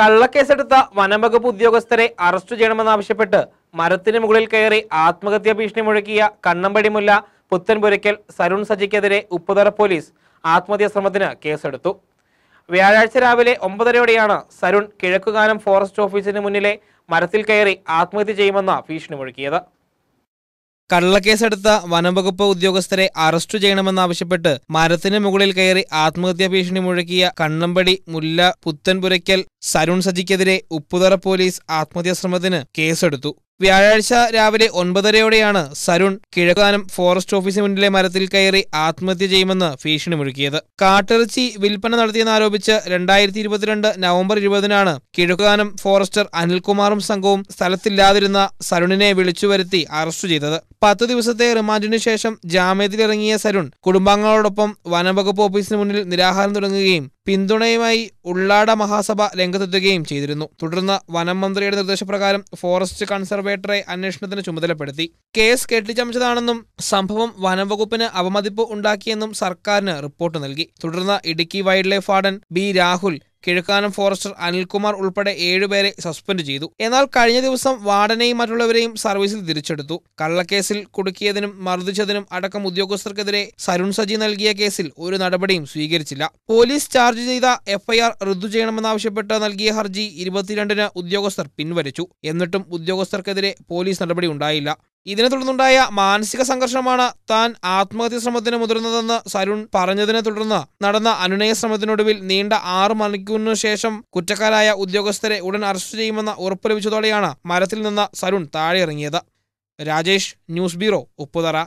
കള്ളക്കേസെടുത്ത വനംവകുപ്പ് ഉദ്യോഗസ്ഥരെ അറസ്റ്റ് ചെയ്യണമെന്നാവശ്യപ്പെട്ട് മരത്തിന് മുകളിൽ കയറി ആത്മഹത്യാ ഭീഷണി മുഴക്കിയ കണ്ണമ്പടി മുല്ല പുത്തൻപുരയ്ക്കൽ സരുൺ സജിക്കെതിരെ ഉപ്പുതറ പോലീസ് ആത്മഹത്യാ ശ്രമത്തിന് കേസെടുത്തു വ്യാഴാഴ്ച രാവിലെ ഒമ്പതരയോടെയാണ് സരുൺ കിഴക്കുകാനം ഫോറസ്റ്റ് ഓഫീസിന് മുന്നിലെ മരത്തിൽ കയറി ആത്മഹത്യ ചെയ്യുമെന്ന ഭീഷണി മുഴക്കിയത് കള്ളക്കേസെടുത്ത വനംവകുപ്പ് ഉദ്യോഗസ്ഥരെ അറസ്റ്റ് ചെയ്യണമെന്നാവശ്യപ്പെട്ട് മരത്തിന് മുകളിൽ കയറി ആത്മഹത്യാ ഭീഷണി മുഴക്കിയ കണ്ണമ്പടി മുല്ല പുത്തൻപുരയ്ക്കൽ സരുൺ സജിക്കെതിരെ ഉപ്പുതറ പോലീസ് ശ്രമത്തിന് കേസെടുത്തു വ്യാഴാഴ്ച രാവിലെ ഒൻപതരയോടെയാണ് സരുൺ കിഴക്കാനം ഫോറസ്റ്റ് ഓഫീസിന് മുന്നിലെ മരത്തിൽ കയറി ആത്മഹത്യ ചെയ്യുമെന്ന് ഭീഷണി മുഴുക്കിയത് കാട്ടിറച്ചി വിൽപ്പന നടത്തിയെന്നാരോപിച്ച് രണ്ടായിരത്തി ഇരുപത്തിരണ്ട് നവംബർ ഇരുപതിനാണ് കിഴക്കാനം ഫോറസ്റ്റർ അനിൽകുമാറും സംഘവും സ്ഥലത്തില്ലാതിരുന്ന സരുണിനെ വിളിച്ചുവരുത്തി അറസ്റ്റ് ചെയ്തത് പത്ത് ദിവസത്തെ റിമാൻഡിനു ശേഷം ജാമ്യത്തിലിറങ്ങിയ സരുൺ കുടുംബാംഗങ്ങളോടൊപ്പം വനംവകുപ്പ് ഓഫീസിന് മുന്നിൽ നിരാഹാരം തുടങ്ങുകയും പിന്തുണയുമായി ഉള്ളാട മഹാസഭ രംഗത്തെത്തുകയും ചെയ്തിരുന്നു തുടർന്ന് വനം മന്ത്രിയുടെ നിർദ്ദേശപ്രകാരം ഫോറസ്റ്റ് കൺസർവേഷൻ എക്സ്കവേറ്ററെ അന്വേഷണത്തിന് ചുമതലപ്പെടുത്തി കേസ് കെട്ടിച്ചമച്ചതാണെന്നും സംഭവം വനംവകുപ്പിന് അവമതിപ്പ് ഉണ്ടാക്കിയെന്നും സർക്കാരിന് റിപ്പോർട്ട് നൽകി തുടർന്ന് Idukki wild life warden B Rahul Kizhakkanam forester Anilkumar ഉൾപ്പെടെ ഏഴുപേരെ സസ്പെൻഡ് ചെയ്തു എന്നാൽ കഴിഞ്ഞ ദിവസം വാർഡനെയും മറ്റുള്ളവരെയും സർവീസിൽ തിരിച്ചെടുത്തു കള്ളക്കേസിൽ കുടുക്കിയതിനും മർദ്ദിച്ചതിനും അടക്കം ഉദ്യോഗസ്ഥർക്കെതിരെ സരുൺ സജി നൽകിയ കേസിൽ ഒരു നടപടിയും സ്വീകരിച്ചില്ല പോലീസ് ചാർജ് ചെയ്ത എഫ്ഐആർ റദ്ദു ചെയ്യണമെന്നാവശ്യപ്പെട്ട് നൽകിയ ഹർജി ഇരുപത്തിരണ്ടിന് ഉദ്യോഗസ്ഥർ പിൻവലിച്ചു എന്നിട്ടും ഉദ്യോഗസ്ഥർക്കെതിരെ പോലീസ് നടപടി ഉണ്ടായില്ല ഇതിനെ തുടർന്നുണ്ടായ മാനസിക സംഘർഷമാണ് താൻ ആത്മഹത്യ ശ്രമത്തിന് മുതിർന്നതെന്ന് സരുൺ പറഞ്ഞതിനെ തുടർന്ന് നടന്ന അനുനയ ശ്രമത്തിനൊടുവിൽ നീണ്ട ആറു മണിക്കൂറിനു ശേഷം കുറ്റക്കാരായ ഉദ്യോഗസ്ഥരെ ഉടൻ അറസ്റ്റ് ചെയ്യുമെന്ന ഉറപ്പ് ലഭിച്ചതോടെയാണ് മരത്തിൽ നിന്ന് സരുൺ താഴെ ഇറങ്ങിയത് രാജേഷ് ന്യൂസ് ബ്യൂറോ ഉപ്പുതറ